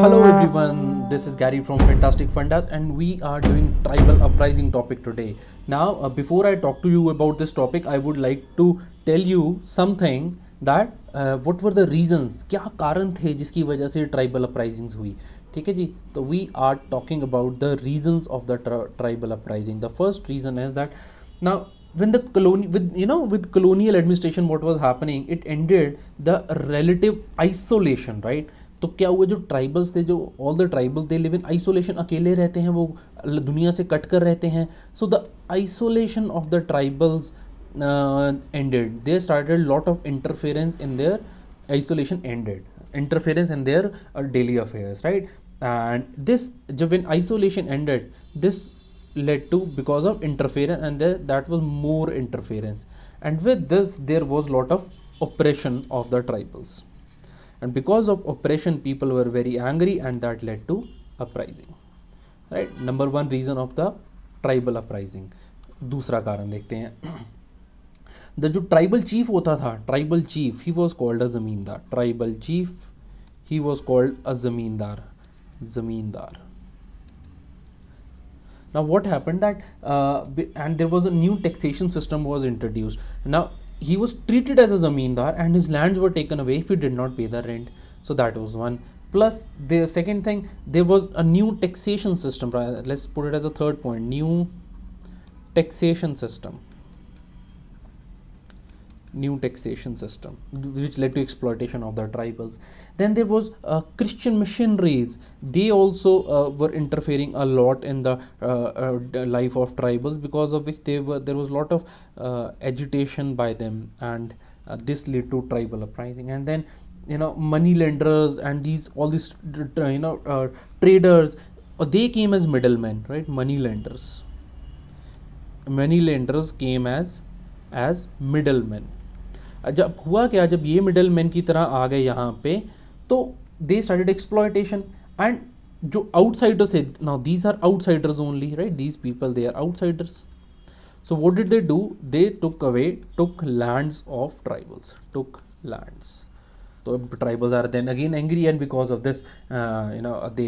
Hello everyone, this is Gary from Fantastic Fundas and we are doing tribal uprising topic today. Now uh, before I talk to you about this topic, I would like to tell you something that uh, what were the reasons, क्या कारण थे जिसकी वजह से tribal uprisings हुई ठीक है जी तो we are talking about the reasons of the tribal uprising the first reason is that ना when the colony with you know with colonial administration what was happening it ended the relative isolation right तो क्या हुआ जो tribals थे जो all the tribal they live in isolation अकेले रहते हैं वो दुनिया से कट कर रहते हैं so the isolation of the tribals ended they started lot of interference in their isolation ended interference in their daily affairs right and this जब in isolation ended this led to because of interference and there that was more interference and with this there was lot of oppression of the tribals and because of oppression people were very angry and that led to uprising right number one reason of the tribal uprising दूसरा कारण देखते हैं the जो tribal chief होता था tribal chief ही was called a zamindar tribal chief ही was called a zamindar zamindar now what happened that uh, and there was a new taxation system was introduced now he was treated as a zamindar and his lands were taken away if he did not pay the rent so that was one plus the second thing there was a new taxation system let's put it as a third point new taxation system new taxation system which led to exploitation of the tribals then there was uh, christian missionaries they also uh, were interfering a lot in the uh, uh life of tribals because of which they were there was a lot of uh, agitation by them and uh, this led to tribal uprising and then you know money lenders and these all these you know traders they came as middlemen right money lenders money lenders came as as middlemen जब हुआ क्या जब ये middle man की तरह आ गए यहाँ पे तो दे स्टार्टेड एक्सप्लॉयटेशन एंड जो आउटसाइडर्स है now these are outsiders only right these people they are outsiders so what did they do they took away took land of tribals took land तो tribals are then again angry and because of this you know they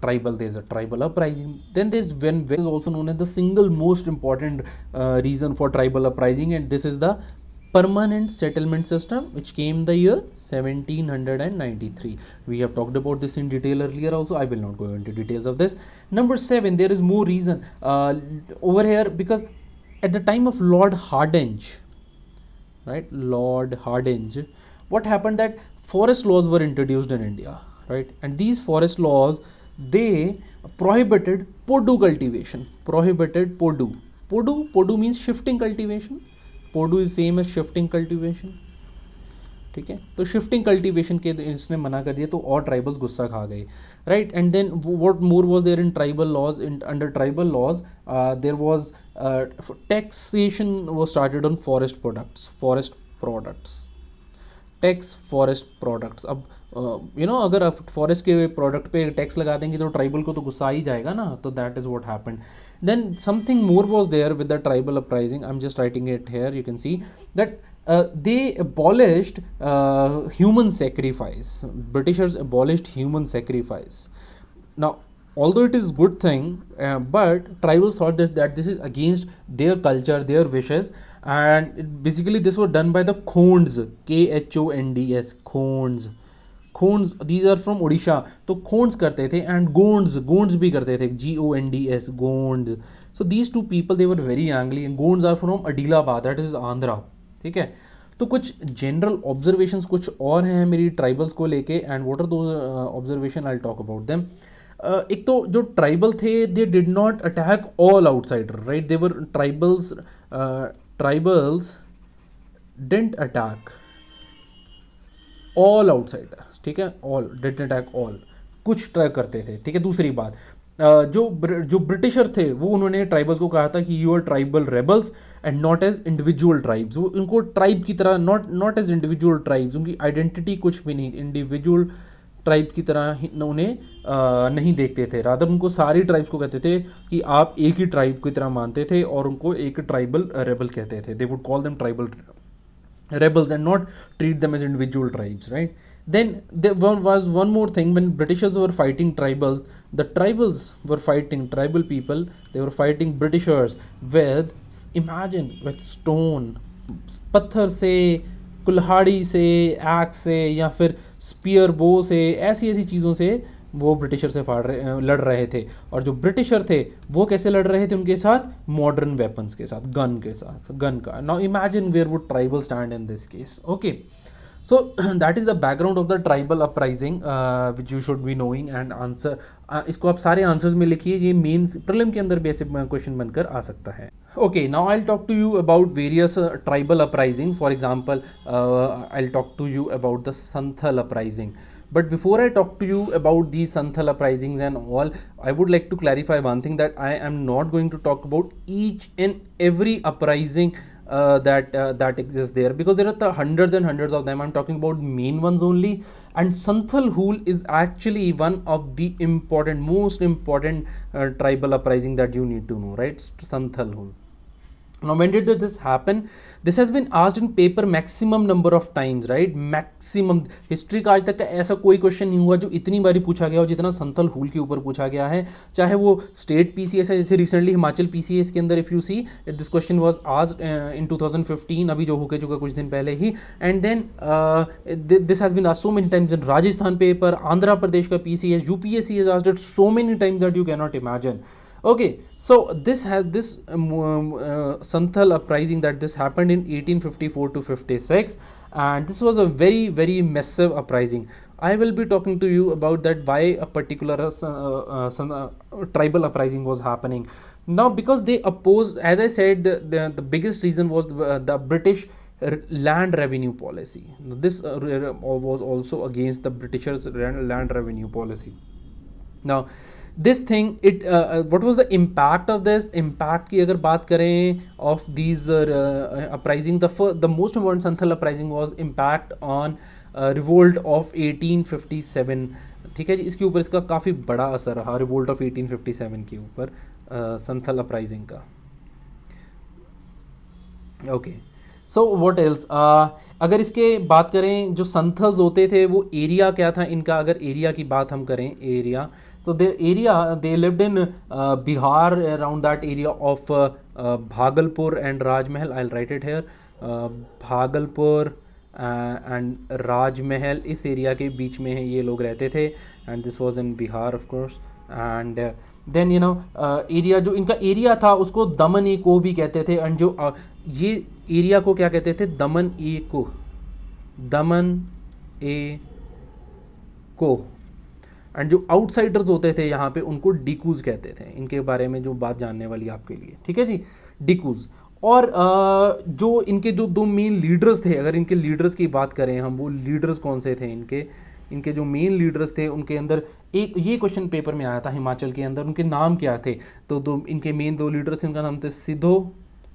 tribal they is a tribal uprising then this when when is also known as the single most important reason for tribal uprising and this is the permanent settlement system which came the year 1793 we have talked about this in detail earlier also i will not go into details of this number seven there is more reason uh, over here because at the time of lord hardinge right lord hardinge what happened that forest laws were introduced in india right and these forest laws they prohibited podu cultivation prohibited podu podu podu means shifting cultivation podu is same as shifting cultivation ठीक है तो shifting cultivation के इसने मना कर दिया तो और ट्राइबल्स गुस्सा खा गए right and then what more was there in tribal laws in under tribal laws there was taxation was started on forest products forest products tax forest products अब यू नो अगर फॉरेस्ट के product पे tax लगा देंगे तो tribal को तो गुस्सा ही जाएगा ना तो that is what happen then something more was there with the tribal uprising I am just writing it here you can see that they abolished human sacrifice Britishers abolish human sacrifice ना although it is good thing but tribals thought this that this is against their culture their wishes and basically this was done by the Khonds K H O N D S Khons खोन्स these are from Orissa तो खोन्स करते थे and Gonds Gonds भी करते थे G O N D S Gonds so these two people they were very angry and Gonds are from Adilabad that is Andhra ठीक है तो कुछ जनरल ऑब्जर्वेशन कुछ और हैं मेरी ट्राइबल्स को लेके and what are those observation I talk about them एक तो जो ट्राइबल थे they did not attack all outsider right their tribals tribals didn't attack all outsiders ठीक है ऑल डिट अटैक ऑल कुछ ट्राई करते थे ठीक है दूसरी बात जो जो ब्रिटिशर थे वो उन्होंने ट्राइबल्स को कहा था कि you are tribal rebels and not as individual tribes वो उनको ट्राइब की तरह not not as individual tribes उनकी आइडेंटिटी कुछ भी नहीं इंडिविजुअल ट्राइब की तरह उन्हें नहीं देखते थे राधा उनको सारी ट्राइब्स को कहते थे कि आप एक ही ट्राइब की तरह मानते थे और उनको एक ट्राइबल रेबल कहते थे they would call them tribal rebels and not treat them as individual tribes, right? Then there was one more thing when Britishers were fighting tribals, the tribals were fighting tribal people, they were fighting Britishers with imagine with stone, पत्थर से कुल्हाड़ी से axe से या फिर spear बो से ऐसी ऐसी चीज़ों से वो ब्रिटिशर से फाड़ रहे लड़ रहे थे और जो ब्रिटिशर थे वो कैसे लड़ रहे थे उनके साथ मॉडर्न वेपन्स के साथ गन के साथ गन का now imagine where would tribal stand in this case okay so that is the background of the tribal uprising which you should be knowing and answer इसको आप सारे आंसर्स में लिखिए ये मेंस प्रिलिम के अंदर बेसिक क्वेश्चन uh, बनकर आ सकता है okay now I talk to you about various tribal uprising for example I talk to you about the Santhal uprising But before I talk to you about the Santhal uprisings and all, I would like to clarify one thing that I am not going to talk about each and every uprising uh, that uh, that exists there because there are the hundreds and hundreds of them i'm talking about main ones only and santhal hul is actually one of the important most important uh, tribal uprising that you need to know right santhal hul. Now, when did this happen? This has been asked in paper maximum number of times, right? Maximum history का आज तक का ऐसा कोई question नहीं हुआ जो इतनी बारी पूछा गया हो जितना संथल हुल के ऊपर पूछा गया है चाहे वो स्टेट पी सी एस है जैसे recently Himachal P C S के अंदर if you see this question was आज इन टू थाउजेंड फिफ्टीन अभी जो होके चुका कुछ दिन पहले ही and then this has been asked so many times in Rajasthan paper Andhra Pradesh का P P C S S U C as आज asked so many times that you can not imagine okay so this has this um, um, uh, santhal uprising that this happened in 1854 to 56 and this was a very very massive uprising i will be talking to you about that why a particular uh, uh, uh tribal uprising was happening now because they opposed as i said the, the, the biggest reason was the, uh, the british land revenue policy this uh, was also against the britishers land revenue policy now this thing it what was the impact of this impact की अगर बात करें of these uprising the most important Santhal uprising was impact on revolt of eighteen fifty seven ठीक है जी इसके ऊपर इसका काफ़ी बड़ा असर रहा revolt of eighteen fifty seven के ऊपर संथल uh, अपराइजिंग का ओके सो वॉट एल्स अगर इसके बात करें जो संथल्स होते थे वो एरिया क्या था इनका अगर एरिया की बात हम करें area uh, So they area they lived in uh, Bihar around that area of uh, uh, Bhagalpur and Rajmahal. I'll write it here. Uh, Bhagalpur and uh, Rajmahal इस एरिया के बीच में ये लोग रहते थे and this was in Bihar of course and then you know area जो इनका area था उसको दमन ए को भी कहते थे एंड जो uh, ये एरिया को क्या कहते थे दमन ए को दमन ए को एंड जो आउटसाइडर्स होते थे यहाँ पे उनको डिकूज कहते थे इनके बारे में जो बात जानने वाली आपके लिए ठीक है जी डिकूज और जो इनके जो दो मेन लीडर्स थे अगर इनके लीडर्स की बात करें हम वो लीडर्स कौन से थे इनके इनके जो मेन लीडर्स थे उनके अंदर एक ये क्वेश्चन पेपर में आया था हिमाचल के अंदर उनके नाम क्या थे तो दो इनके मेन दो लीडर्स थे नाम थे सिद्धो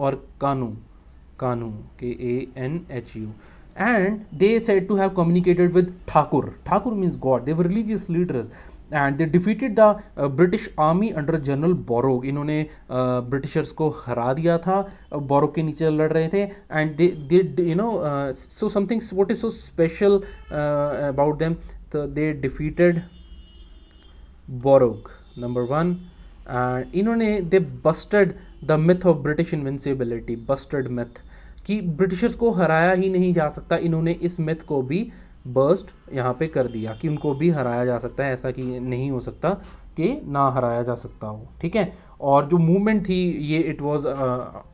और कानू कानू के A N H U and they said to have communicated with Thakur. Thakur means God. They were religious leaders. And they defeated the British army under general Burroughs इन्होंने ब्रिटिशर्स uh, को हरा दिया था बोरोग uh, के नीचे लड़ रहे थे and they they you know so something what is so special about them they defeated Burroughs number one and इन्होंने they busted the myth of British invincibility busted myth कि ब्रिटिशर्स को हराया ही नहीं जा सकता इन्होंने इस मिथ को भी बर्स्ट यहाँ पे कर दिया कि उनको भी हराया जा सकता है ऐसा कि नहीं हो सकता कि ना हराया जा सकता हो ठीक है और जो मूवमेंट थी ये it was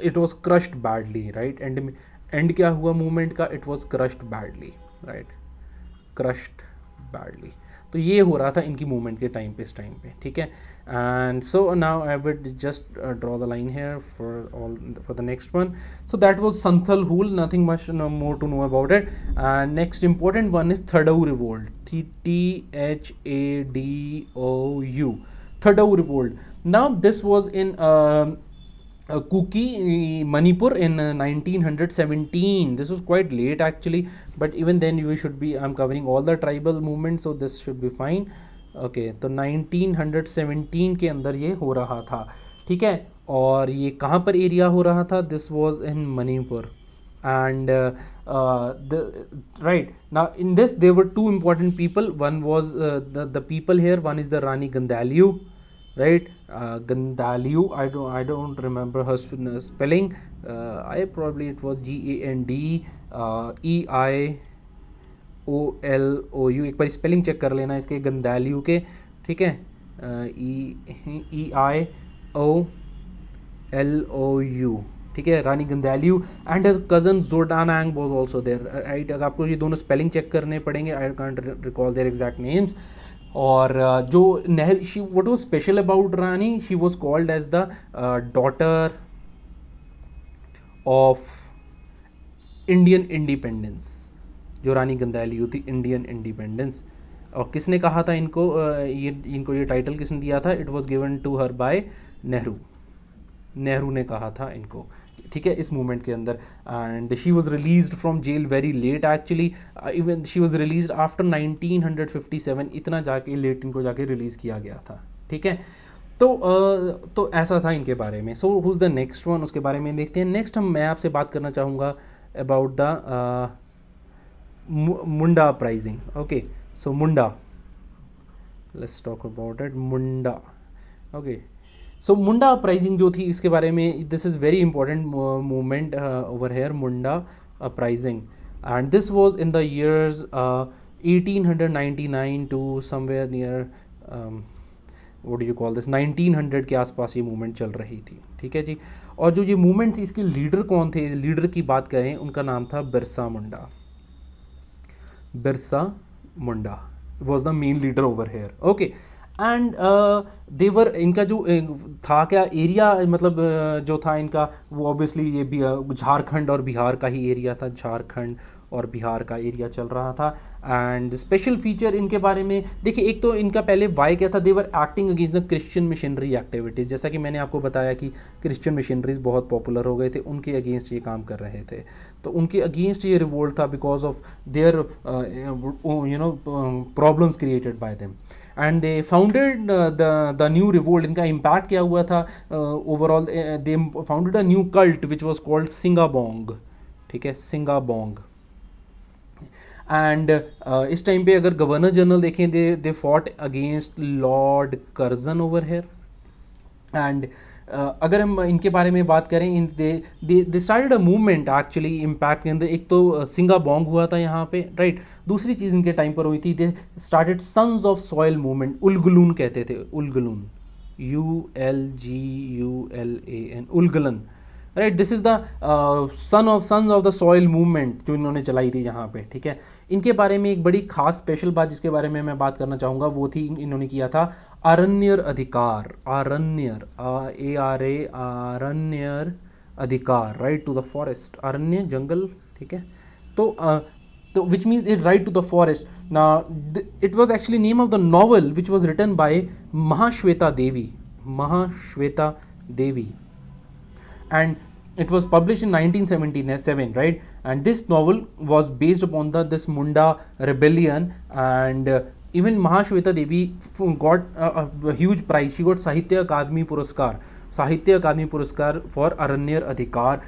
it was crushed badly right and and क्या हुआ मूवमेंट का it was crushed badly right crushed badly तो ये हो रहा था इनकी मूवमेंट के टाइम पे इस टाइम पे ठीक है and so now i would just uh, draw the line here for all for the next one so that was santhal hul nothing much no more to know about it and next important one is thadau revolt t t h a d o u thadau revolt now this was in um, uh, uh, Kuki, Manipur in uh, 1917. This was quite late actually, but even then you should be. I'm covering all the tribal movements, so this should be fine. Okay तो 1917 के अंदर ये हो रहा था ठीक है और ये कहाँ पर एरिया हो रहा था this was in Manipur and right ना in this there were two important people one was the people here one is the Rani Gaidinliu right Gaidinliu I do I don't remember her spelling I probably it was G A N D E I O L O U एक बार spelling check कर लेना इसके गंदालयू के ठीक है ई ई I O L O you ठीक है रानी गंदैल्यू and cousin Jadonang was also there right अगर आपको ये दोनों स्पेलिंग चेक करने पड़ेंगे I can't recall their exact names और जो नहर she what was special about Rani she was called as the daughter of Indian independence जो रानी गंदैली हुई थी इंडियन इंडिपेंडेंस और किसने कहा था इनको ये इनको ये टाइटल किसने दिया था it was given to her by Nehru Nehru ने कहा था इनको ठीक है इस मूवमेंट के अंदर and she was release from jail very late actually even she was release after 1957 इतना जाके लेट इनको जाके रिलीज़ किया गया था ठीक है तो uh, तो ऐसा था इनके बारे में so who's the next one उसके बारे में देखते हैं नेक्स्ट हम मैं आपसे बात करना चाहूँगा about the Munda pricing. Okay, so Munda. Let's talk about it. Munda. Okay. So Munda uprising जो थी इसके बारे में this is very important moment over here Munda uprising and this was in the years nine two somewhere near what you call this nineteen hundred के आसपास ये movement चल रही थी ठीक है जी और जो ये मूवमेंट थी इसके लीडर कौन थे लीडर की बात करें उनका नाम था Birsa Munda Birsa Munda was the main leader over here okay and their uh, इनका जो था क्या एरिया मतलब जो था इनका वो ऑब्वियसली ये झारखंड और बिहार का ही एरिया था झारखंड और बिहार का एरिया चल रहा था एंड स्पेशल फीचर इनके बारे में देखिए एक तो इनका पहले वाई क्या था their acting against the Christian missionary activities जैसा कि मैंने आपको बताया कि क्रिश्चियन मिशनरीज बहुत पॉपुलर हो गए थे उनके अगेंस्ट ये काम कर रहे थे तो उनके अगेंस्ट ये रिवोल्ट था because of their you know problems created by them and they founded the the new revolt इनका इम्पैक्ट क्या हुआ था overall they founded a new cult which was called Singbonga ठीक है सिंगाबोंग एंड uh, इस टाइम पे अगर गवर्नर जनरल देखें they they fought against lord Curzon over here and अगर हम इनके बारे में बात करें in they they started a movement actually impact के अंदर एक तो सिंगा बॉन्ग हुआ था यहाँ पे राइट दूसरी चीज़ इनके टाइम पर हुई थी they started sons of soil movement Ulgulan कहते थे Ulgulan U L G U L A N Ulgulan right this is the son of sons of the soil movement जो इन्होंने चलाई थी यहाँ पे ठीक है इनके बारे में एक बड़ी खास स्पेशल बात जिसके बारे में मैं बात करना चाहूँगा वो थी इन्होंने किया था अरण्यर अधिकार आरण्यर ए आर ए Aranyer Adhikar right to the forest अरण्य जंगल ठीक है तो uh, तो which means it right to the forest ना it was actually name of the novel which was written by Mahasweta Devi Mahasweta Devi and it was publish in nineteen seven right and this novel was based upon the this Munda rebellion and even Mahasweta Devi got huge prize she got Sahitya Akademi पुरस्कार साहित्य अकादमी पुरस्कार for अरण्यर अधिकार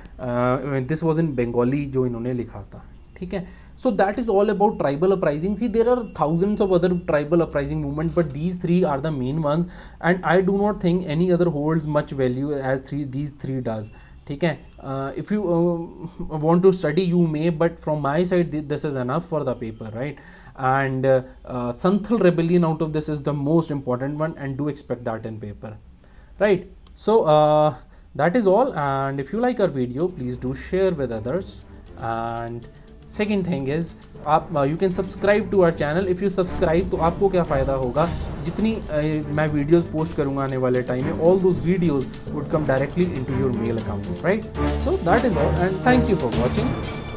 this was इन बंगाली जो इन्होंने लिखा था ठीक है so that is all about tribal uprising see there are thousands of other tribal uprising movement but these three are the main ones and I do not think any other holds much value as three these three does ठीक है if you want to study you may but from my side this is enough for the paper right and uh, uh, Santhal rebellion out of this is the most important one and do expect that in paper right so uh, that is all and if you like our video please do share with others and second thing is, आप you can subscribe to our channel if you subscribe तो आपको क्या फ़ायदा होगा जितनी uh, मैं videos post करूँगा आने वाले टाइम में all those videos would come directly into your mail account right so that is all and thank you for